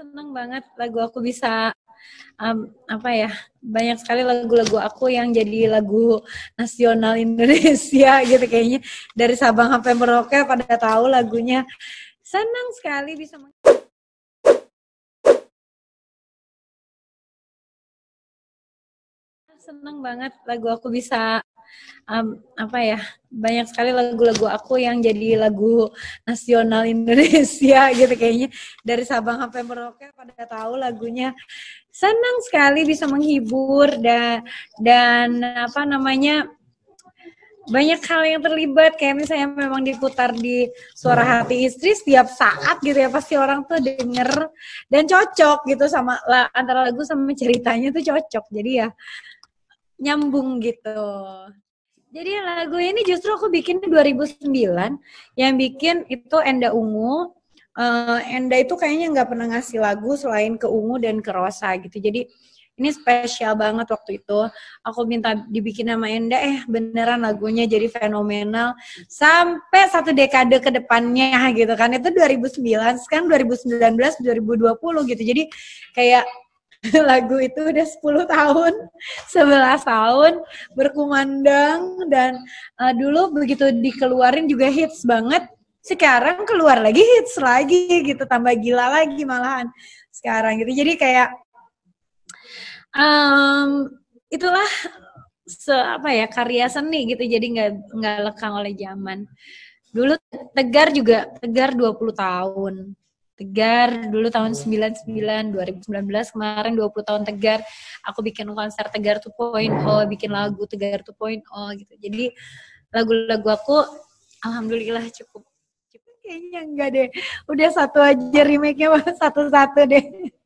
senang banget lagu aku bisa um, apa ya banyak sekali lagu-lagu aku yang jadi lagu nasional Indonesia gitu kayaknya dari Sabang sampai Merauke pada tahu lagunya senang sekali bisa senang banget lagu aku bisa um, apa ya banyak sekali lagu-lagu aku yang jadi lagu nasional Indonesia gitu kayaknya dari Sabang sampai Merauke pada tahu lagunya senang sekali bisa menghibur dan dan apa namanya banyak hal yang terlibat kayak misalnya memang diputar di suara hati istri setiap saat gitu ya pasti orang tuh denger dan cocok gitu sama antara lagu sama ceritanya tuh cocok jadi ya nyambung gitu. Jadi lagu ini justru aku bikin 2009 yang bikin itu Enda Ungu. Uh, Enda itu kayaknya nggak pernah ngasih lagu selain ke Ungu dan ke Rosa gitu. Jadi ini spesial banget waktu itu. Aku minta dibikin sama Enda, eh beneran lagunya jadi fenomenal. Sampai satu dekade ke depannya gitu kan. Itu 2009, sekarang 2019, 2020 gitu. Jadi kayak lagu itu udah 10 tahun, 11 tahun berkumandang dan uh, dulu begitu dikeluarin juga hits banget. Sekarang keluar lagi hits lagi gitu, tambah gila lagi malahan sekarang gitu. Jadi kayak um, itulah se apa ya karya seni gitu jadi nggak nggak lekang oleh zaman dulu tegar juga tegar 20 tahun Tegar dulu tahun 99 iya. 2019 kemarin 20 tahun Tegar aku bikin konser Tegar oh bikin lagu Tegar oh gitu jadi lagu-lagu aku alhamdulillah cukup cukup kayaknya enggak deh udah satu aja remake-nya satu-satu deh